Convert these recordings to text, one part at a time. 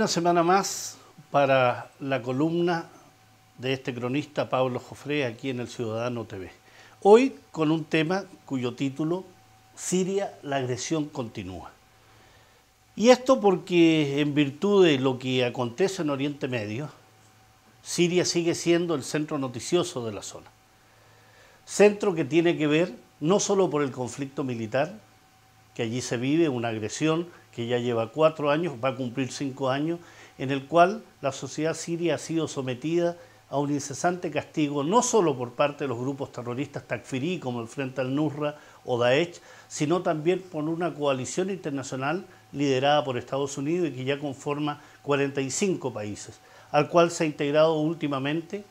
una semana más para la columna de este cronista Pablo Jofré aquí en El Ciudadano TV. Hoy con un tema cuyo título Siria, la agresión continúa. Y esto porque en virtud de lo que acontece en Oriente Medio, Siria sigue siendo el centro noticioso de la zona. Centro que tiene que ver no solo por el conflicto militar, que allí se vive una agresión que ya lleva cuatro años, va a cumplir cinco años, en el cual la sociedad siria ha sido sometida a un incesante castigo, no solo por parte de los grupos terroristas takfirí como el Frente al-Nusra o Daesh, sino también por una coalición internacional liderada por Estados Unidos y que ya conforma 45 países, al cual se ha integrado últimamente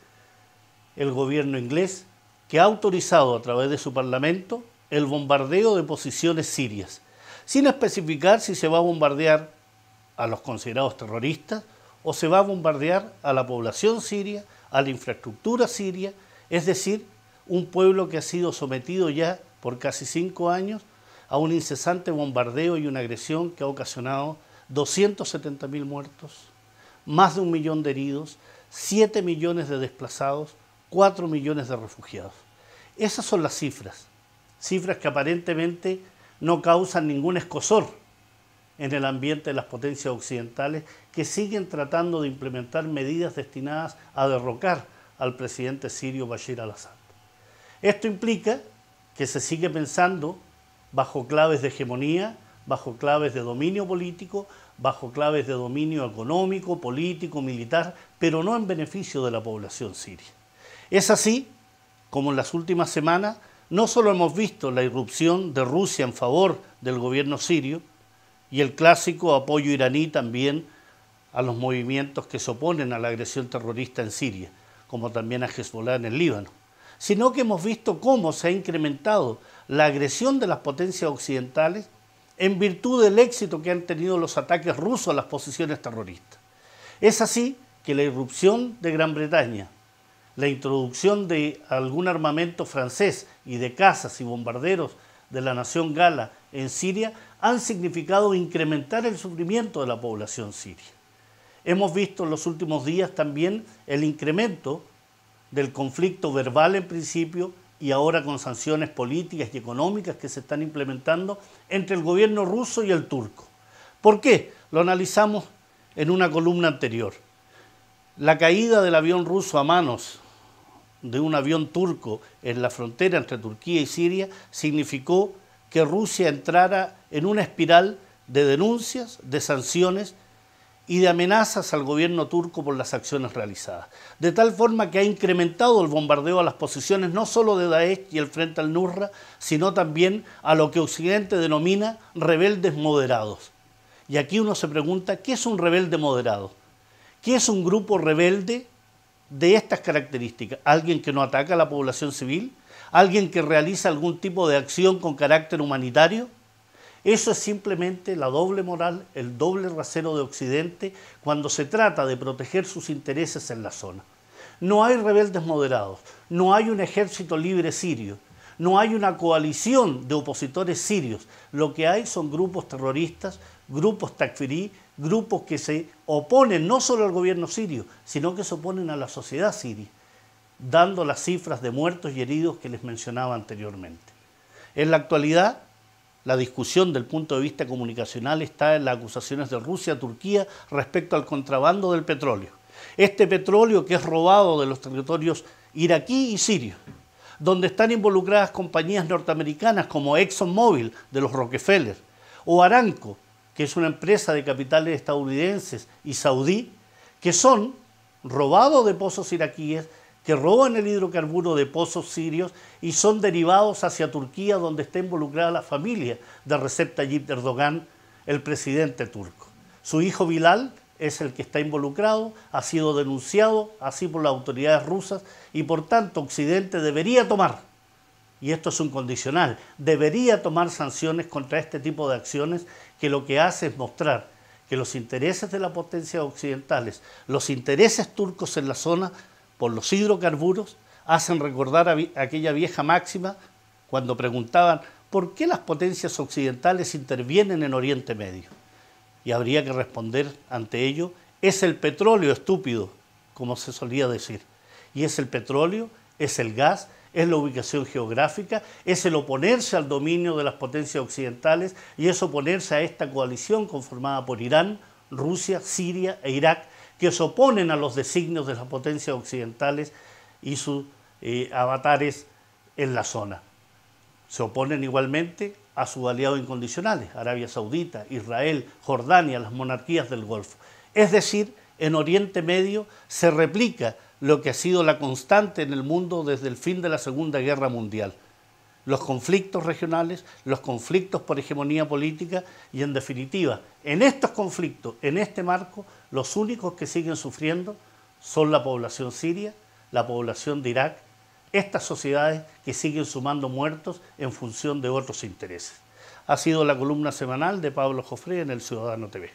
el gobierno inglés, que ha autorizado a través de su parlamento el bombardeo de posiciones sirias sin especificar si se va a bombardear a los considerados terroristas o se va a bombardear a la población siria, a la infraestructura siria, es decir, un pueblo que ha sido sometido ya por casi cinco años a un incesante bombardeo y una agresión que ha ocasionado 270.000 muertos, más de un millón de heridos, 7 millones de desplazados, 4 millones de refugiados. Esas son las cifras, cifras que aparentemente no causan ningún escosor en el ambiente de las potencias occidentales que siguen tratando de implementar medidas destinadas a derrocar al presidente sirio Bashir al-Assad. Esto implica que se sigue pensando bajo claves de hegemonía, bajo claves de dominio político, bajo claves de dominio económico, político, militar, pero no en beneficio de la población siria. Es así como en las últimas semanas no solo hemos visto la irrupción de Rusia en favor del gobierno sirio y el clásico apoyo iraní también a los movimientos que se oponen a la agresión terrorista en Siria, como también a Hezbollah en el Líbano, sino que hemos visto cómo se ha incrementado la agresión de las potencias occidentales en virtud del éxito que han tenido los ataques rusos a las posiciones terroristas. Es así que la irrupción de Gran Bretaña la introducción de algún armamento francés y de cazas y bombarderos de la nación gala en Siria han significado incrementar el sufrimiento de la población siria. Hemos visto en los últimos días también el incremento del conflicto verbal en principio y ahora con sanciones políticas y económicas que se están implementando entre el gobierno ruso y el turco. ¿Por qué? Lo analizamos en una columna anterior. La caída del avión ruso a manos de un avión turco en la frontera entre Turquía y Siria significó que Rusia entrara en una espiral de denuncias, de sanciones y de amenazas al gobierno turco por las acciones realizadas. De tal forma que ha incrementado el bombardeo a las posiciones no solo de Daesh y el Frente al Nusra, sino también a lo que Occidente denomina rebeldes moderados. Y aquí uno se pregunta, ¿qué es un rebelde moderado? ¿Qué es un grupo rebelde de estas características, alguien que no ataca a la población civil, alguien que realiza algún tipo de acción con carácter humanitario, eso es simplemente la doble moral, el doble rasero de Occidente cuando se trata de proteger sus intereses en la zona. No hay rebeldes moderados, no hay un ejército libre sirio, no hay una coalición de opositores sirios. Lo que hay son grupos terroristas, grupos takfirí, grupos que se oponen no solo al gobierno sirio, sino que se oponen a la sociedad siria, dando las cifras de muertos y heridos que les mencionaba anteriormente. En la actualidad, la discusión del punto de vista comunicacional está en las acusaciones de Rusia Turquía respecto al contrabando del petróleo. Este petróleo que es robado de los territorios iraquí y sirio, donde están involucradas compañías norteamericanas como ExxonMobil de los Rockefeller o Aranco que es una empresa de capitales estadounidenses y saudí, que son robados de pozos iraquíes, que roban el hidrocarburo de pozos sirios y son derivados hacia Turquía, donde está involucrada la familia de Recep Tayyip Erdogan, el presidente turco. Su hijo Bilal es el que está involucrado, ha sido denunciado así por las autoridades rusas y por tanto Occidente debería tomar y esto es un condicional, debería tomar sanciones contra este tipo de acciones que lo que hace es mostrar que los intereses de las potencias occidentales, los intereses turcos en la zona por los hidrocarburos, hacen recordar aquella vieja máxima cuando preguntaban por qué las potencias occidentales intervienen en Oriente Medio. Y habría que responder ante ello, es el petróleo estúpido, como se solía decir. Y es el petróleo, es el gas, es la ubicación geográfica, es el oponerse al dominio de las potencias occidentales y es oponerse a esta coalición conformada por Irán, Rusia, Siria e Irak, que se oponen a los designios de las potencias occidentales y sus eh, avatares en la zona. Se oponen igualmente a sus aliados incondicionales, Arabia Saudita, Israel, Jordania, las monarquías del Golfo. Es decir, en Oriente Medio se replica lo que ha sido la constante en el mundo desde el fin de la Segunda Guerra Mundial. Los conflictos regionales, los conflictos por hegemonía política y en definitiva, en estos conflictos, en este marco, los únicos que siguen sufriendo son la población siria, la población de Irak, estas sociedades que siguen sumando muertos en función de otros intereses. Ha sido la columna semanal de Pablo Jofre en el Ciudadano TV.